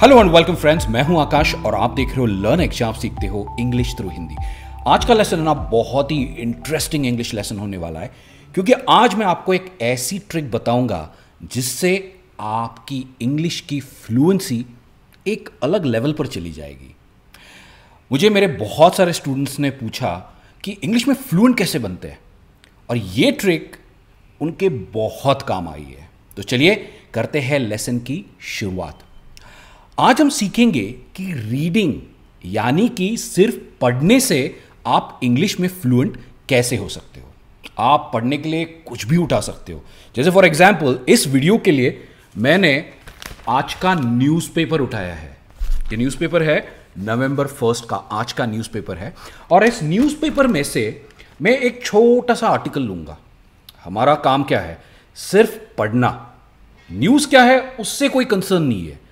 Hello and welcome friends मैं हूं आकाश और आप देख रहे हो लर्न एग्जाम सीखते हो इंग्लिश थ्रू हिंदी आज का लेसन ना बहुत ही इंटरेस्टिंग इंग्लिश लेसन होने वाला है क्योंकि आज मैं आपको एक ऐसी ट्रिक बताऊंगा जिससे आपकी इंग्लिश की फ्लुएंसी एक अलग लेवल पर चली जाएगी मुझे मेरे बहुत सारे स्टूडेंट्स ने पूछा कि इंग्लिश में फ्लुएंट कैसे बनते हैं और ये ट्रिक उनके बहुत काम आई है तो चलिए करते हैं लेसन की शुरुआत आज हम सीखेंगे कि रीडिंग यानी कि सिर्फ पढ़ने से आप इंग्लिश में फ्लुएंट कैसे हो सकते हो आप पढ़ने के लिए कुछ भी उठा सकते हो जैसे फॉर एग्जाम्पल इस वीडियो के लिए मैंने आज का न्यूज़पेपर उठाया है ये न्यूज़पेपर है नवंबर फर्स्ट का आज का न्यूज़पेपर है और इस न्यूज़पेपर में से मैं एक छोटा सा आर्टिकल लूंगा हमारा काम क्या है सिर्फ पढ़ना न्यूज़ क्या है उससे कोई कंसर्न नहीं है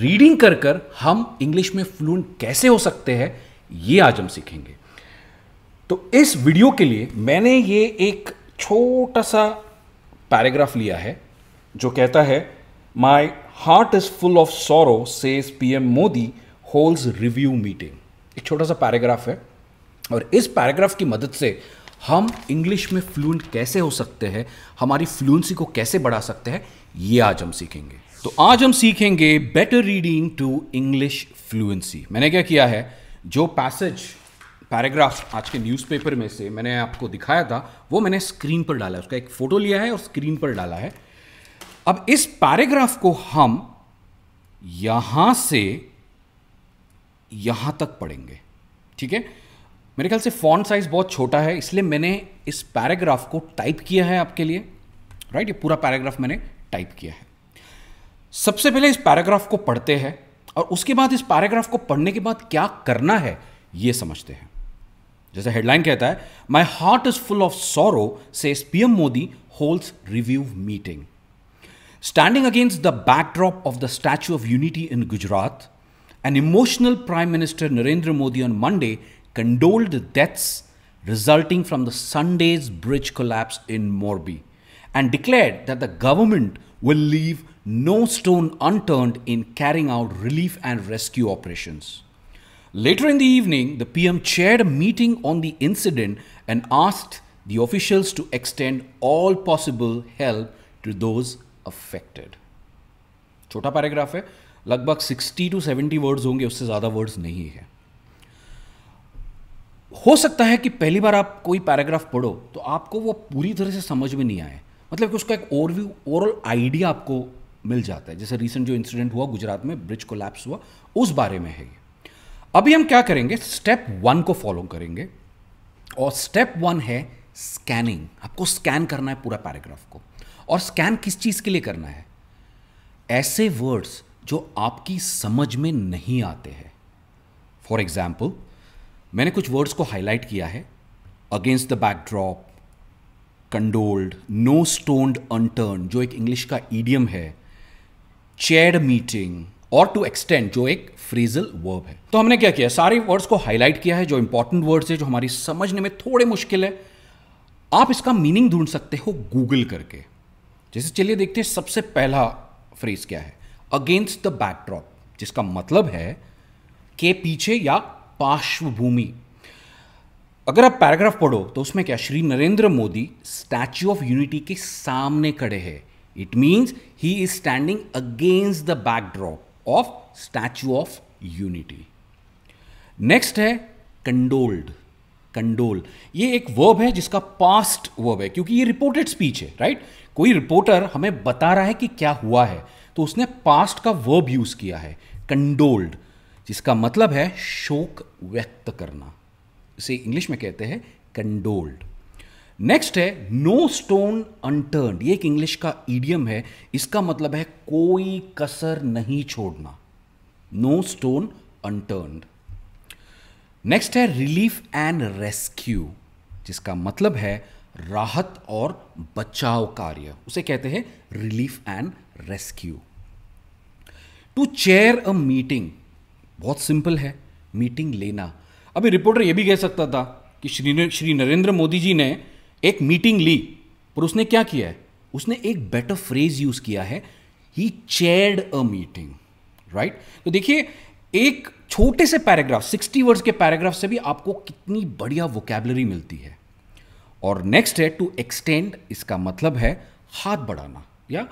रीडिंग कर कर हम इंग्लिश में फ्लूंट कैसे हो सकते हैं ये आज हम सीखेंगे तो इस वीडियो के लिए मैंने ये एक छोटा सा पैराग्राफ लिया है जो कहता है my heart is full of sorrow says M Modi holds review meeting एक छोटा सा पैराग्राफ है और इस पैराग्राफ की मदद से हम इंग्लिश में फ्लुएंट कैसे हो सकते हैं हमारी फ्लुएंसी को कैसे बढ़ा सकते हैं ये आज हम सीखेंगे तो आज हम सीखेंगे better reading to English fluency मैंने क्या किया है जो पैसेज पैराग्राफ आज के न्यूज़पेपर में से मैंने आपको दिखाया था वो मैंने स्क्रीन पर डाला है उसका एक फ़ोटो लिया है और स्क्रीन पर डाला है अब इस पैराग्राफ को हम यहां से यहां तक पढ़ेंगे ठीक है मेरे ख्याल से फॉन्ट साइज़ बहुत छोटा है इसलिए मैंने इस पैराग्राफ को टाइप किया है आपके लिए राइट ये पूरा पैराग्राफ मैंने टाइप किया है सबसे पहले इस पैराग्राफ को पढ़ते हैं और उसके बाद इस पैराग्राफ को पढ़ने के बाद क्या करना है ये समझते हैं जैसे हेडलाइन कहता है my heart is full of sorrow से PM Modi holds review meeting standing against the backdrop of the statue of unity in Gujarat an emotional prime minister Narendra Modi on Monday condoled the deaths resulting from the Sunday's bridge collapse in Morbi and declared that the government will leave no stone unturned in carrying out relief and rescue operations. Later in the evening, the PM chaired a meeting on the incident and asked the officials to extend all possible help to those affected. छोटा paragraph है लगभग 60 to 70 words होंगे उससे ज़्यादा words नहीं है हो सकता है कि पहली बार आप कोई पैराग्राफ पढ़ो तो आपको वो पूरी तरह से समझ में नहीं आए मतलब कि उसका एक ओवरव्यू ओवरऑल आइडिया आपको मिल जाता है जैसे रिसेंट जो इंसिडेंट हुआ गुजरात में ब्रिज को हुआ उस बारे में है ये अभी हम क्या करेंगे स्टेप वन को फॉलो करेंगे और स्टेप वन है स्कैनिंग आपको स्कैन करना है पूरा पैराग्राफ को और स्कैन किस चीज़ के लिए करना है ऐसे वर्ड्स जो आपकी समझ में नहीं आते हैं फॉर एग्जाम्पल मैंने कुछ वर्ड्स को हाईलाइट किया है against the backdrop condoled no stoned unturn जो एक इंग्लिश का ईडियम है चेयर मीटिंग और टू एक्सटेंड जो एक फ्रीजल वर्ब है तो हमने क्या किया सारे वर्ड्स को हाईलाइट किया है जो इंपॉर्टेंट वर्ड्स है जो हमारी समझने में थोड़े मुश्किल है आप इसका मीनिंग ढूंढ सकते हो गूगल करके जैसे चलिए देखते हैं सबसे पहला फ्रेज क्या है अगेंस्ट द बैकड्रॉप जिसका मतलब है के पीछे या पार्श्वभूमि अगर आप पैराग्राफ पढ़ो तो उसमें क्या Shri Narendra Modi statue of unity के सामने खड़े हैं it means he is standing against the backdrop of statue of unity next है कंडोल्ड कंडोल ये एक वर्ब है जिसका पास्ट वर्ब है क्योंकि ये रिपोर्टेड स्पीच है राइट कोई रिपोर्टर हमें बता रहा है कि क्या हुआ है तो उसने पास्ट का वर्ब यूज किया है कंडोल्ड जिसका मतलब है शोक व्यक्त करना इसे इंग्लिश में कहते हैं कंडोल्ड नेक्स्ट है नो स्टोन अनटर्न ये एक इंग्लिश का ईडियम है इसका मतलब है कोई कसर नहीं छोड़ना नो स्टोन अनटर्न नेक्स्ट है रिलीफ एंड रेस्क्यू जिसका मतलब है राहत और बचाव कार्य उसे कहते हैं relief and rescue to chair a meeting बहुत सिंपल है मीटिंग लेना अभी रिपोर्टर यह भी कह सकता था कि श्री श्री नरेंद्र मोदी जी ने एक मीटिंग ली पर उसने क्या किया है उसने एक बेटर फ्रेज यूज किया है ही चेयर्ड अ मीटिंग राइट तो देखिए एक छोटे से पैराग्राफ सिक्सटी वर्ड्स के पैराग्राफ से भी आपको कितनी बढ़िया वोकेबलरी मिलती है और नेक्स्ट है टू एक्सटेंड इसका मतलब है हाथ बढ़ाना या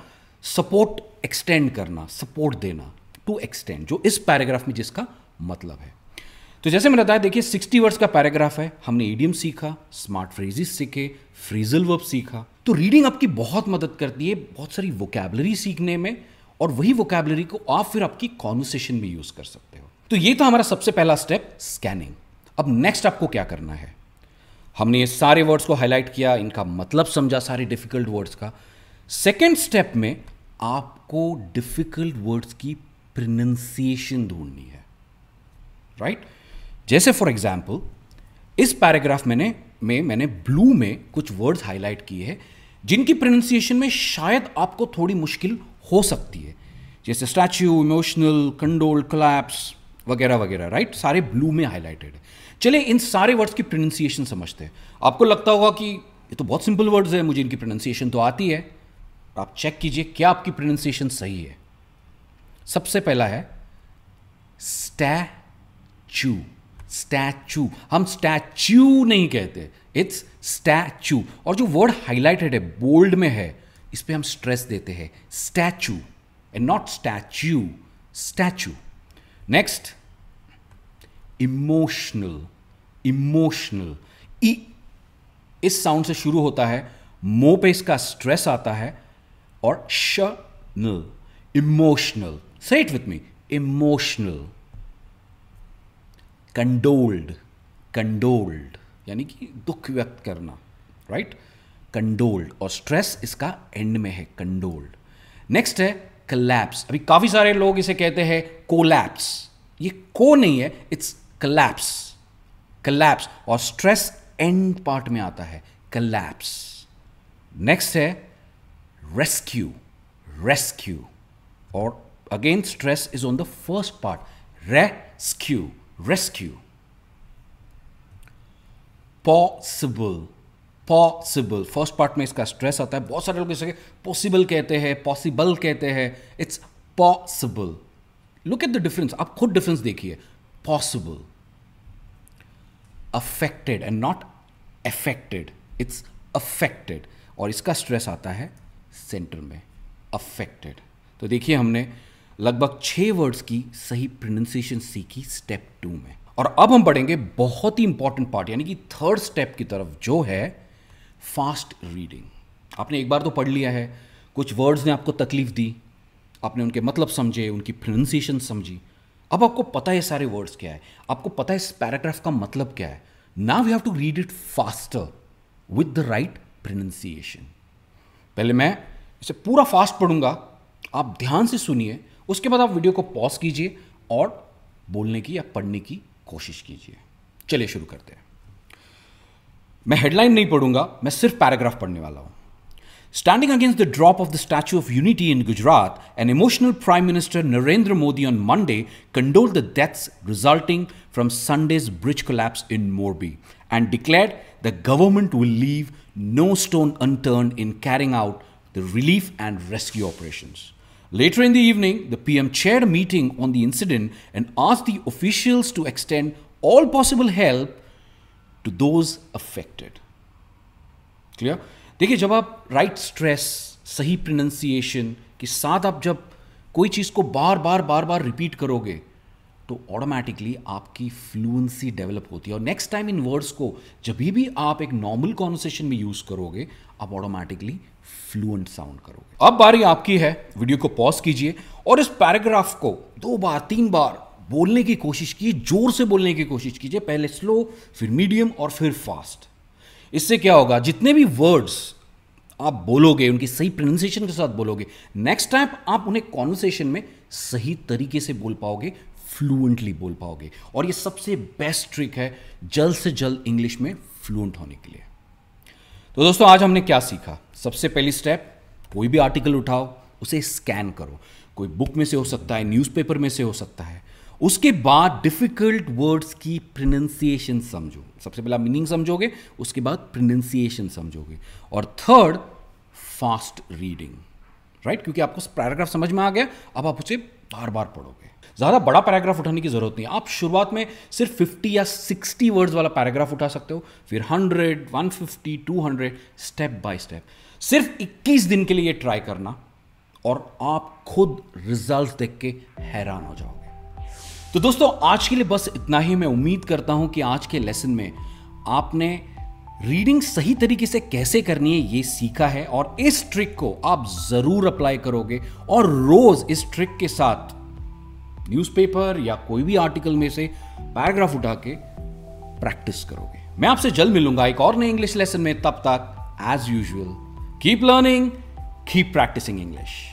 सपोर्ट एक्सटेंड करना सपोर्ट देना टू एक्सटेंड जो इस पैराग्राफ में जिसका मतलब है तो जैसे मैंने बताया देखिए सिक्सटी वर्ड्स का पैराग्राफ है हमने ईडियम सीखा स्मार्ट फ्रेजिस सीखे फ्रीजल वर्ब सीखा तो रीडिंग आपकी बहुत मदद करती है बहुत सारी वोकेबलरी सीखने में और वही वोकेबलरी को आप फिर आपकी कॉन्वर्सेशन में यूज कर सकते हो तो ये था हमारा सबसे पहला स्टेप स्कैनिंग अब नेक्स्ट आपको क्या करना है हमने ये सारे वर्ड्स को हाईलाइट किया इनका मतलब समझा सारे डिफिकल्ट वर्ड्स का सेकेंड स्टेप में आपको डिफिकल्ट वर्ड्स की प्रिनंसिएशन ढूंढनी है राइट right? जैसे फॉर एग्जाम्पल इस पैराग्राफ मैंने में मैंने ब्लू में कुछ वर्ड्स हाईलाइट किए हैं जिनकी प्रोनंसिएशन में शायद आपको थोड़ी मुश्किल हो सकती है जैसे स्टैच्यू इमोशनल कंडोल क्लैप्स वगैरह वगैरह राइट सारे ब्लू में हाईलाइटेड है चलिए इन सारे वर्ड्स की प्रोनंसिएशन समझते हैं आपको लगता होगा कि ये तो बहुत सिंपल वर्ड्स है मुझे इनकी प्रोनंसिएशन तो आती है आप चेक कीजिए क्या आपकी प्रोनंसिएशन सही है सबसे पहला है स्टैचू स्टैचू हम स्टैच्यू नहीं कहते इट्स स्टैचू और जो वर्ड हाईलाइटेड है बोल्ड में है इस पर हम स्ट्रेस देते हैं statue and not statue statue next emotional emotional E इस साउंड से शुरू होता है मो पे इसका स्ट्रेस आता है और श emotional Say it with me emotional, condoled, condoled, यानी कि दुख व्यक्त करना राइट कंडोल्ड और स्ट्रेस इसका एंड में है कंडोल्ड नेक्स्ट है कलैप्स अभी काफी सारे लोग इसे कहते हैं कोलैप्स ये को नहीं है इट्स कलैप्स कलैप्स और स्ट्रेस एंड पार्ट में आता है कलैप्स नेक्स्ट है रेस्क्यू रेस्क्यू और again stress is on the first part rescue rescue possible possible first part में इसका स्ट्रेस आता है बहुत सारे लोग इसे पॉसिबल कहते हैं पॉसिबल कहते हैं it's possible look at the difference आप खुद डिफरेंस देखिए possible affected and not affected it's affected और इसका स्ट्रेस आता है सेंटर में अफेक्टेड तो देखिए हमने लगभग छह वर्ड्स की सही प्रोनाउंसिएशन सीखी स्टेप टू में और अब हम पढ़ेंगे बहुत ही इंपॉर्टेंट पार्ट यानी कि थर्ड स्टेप की तरफ जो है फास्ट रीडिंग आपने एक बार तो पढ़ लिया है कुछ वर्ड्स ने आपको तकलीफ दी आपने उनके मतलब समझे उनकी प्रोनाउंसिएशन समझी अब आपको पता है सारे वर्ड्स क्या है आपको पता है इस पैराग्राफ का मतलब क्या है now you have to read it faster with the right pronunciation पहले मैं इसे पूरा फास्ट पढ़ूंगा आप ध्यान से सुनिए उसके बाद आप वीडियो को पॉज कीजिए और बोलने की या पढ़ने की कोशिश कीजिए चलिए शुरू करते हैं मैं हेडलाइन नहीं पढ़ूंगा मैं सिर्फ पैराग्राफ पढ़ने वाला हूं Standing against the drop of the Statue of Unity in Gujarat, an emotional Prime Minister Narendra Modi on Monday condoled the deaths resulting from Sunday's bridge collapse in Morbi and declared the government will leave no stone unturned in carrying out the relief and rescue operations. Later in the evening, the PM chaired a meeting on the incident and asked the officials to extend all possible help to those affected. Clear देखिए जब आप right stress सही pronunciation के साथ आप जब कोई चीज़ को बार बार बार बार रिपीट करोगे तो ऑटोमेटिकली आपकी फ्लुएंसी डेवलप होती है और नेक्स्ट टाइम इन वर्ड्स को जब भी आप एक नॉर्मल कॉन्वर्सेशन में यूज़ करोगे आप ऑटोमेटिकली फ्लुएंट साउंड करोगे अब बारी आपकी है वीडियो को पॉज कीजिए और इस पैराग्राफ को दो बार तीन बार बोलने की कोशिश कीजिए जोर से बोलने की कोशिश कीजिए पहले स्लो फिर मीडियम और फिर फास्ट इससे क्या होगा जितने भी वर्ड्स आप बोलोगे उनकी सही प्रोनाउंसिएशन के साथ बोलोगे नेक्स्ट टाइम आप उन्हें कॉन्वर्सेशन में सही तरीके से बोल पाओगे फ्लुएंटली बोल पाओगे और ये सबसे बेस्ट ट्रिक है जल्द से जल्द इंग्लिश में फ्लुएंट होने के लिए तो दोस्तों आज हमने क्या सीखा सबसे पहली स्टेप कोई भी आर्टिकल उठाओ उसे स्कैन करो कोई बुक में से हो सकता है न्यूज़पेपर में से हो सकता है उसके बाद डिफिकल्ट वर्ड्स की प्रोनंसिएशन समझो सबसे पहला मीनिंग समझोगे उसके बाद प्रोनंसिएशन समझोगे और थर्ड फास्ट रीडिंग राइट क्योंकि आपको पैराग्राफ समझ में आ गया अब आप उसे बार बार पढ़ोगे ज़्यादा बड़ा पैराग्राफ उठाने की ज़रूरत नहीं है आप शुरुआत में सिर्फ 50 या 60 वर्ड्स वाला पैराग्राफ उठा सकते हो फिर 100, 150, 200 स्टेप बाय स्टेप सिर्फ 21 दिन के लिए ट्राई करना और आप खुद रिजल्ट देख के हैरान हो जाओगे तो दोस्तों आज के लिए बस इतना ही मैं उम्मीद करता हूं कि आज के लेसन में आपने रीडिंग सही तरीके से कैसे करनी है ये सीखा है और इस ट्रिक को आप ज़रूर अप्लाई करोगे और रोज़ इस ट्रिक के साथ न्यूज़पेपर या कोई भी आर्टिकल में से पैराग्राफ उठा के प्रैक्टिस करोगे मैं आपसे जल्द मिलूंगा एक और नए इंग्लिश लेसन में तब तक as usual keep learning keep practising English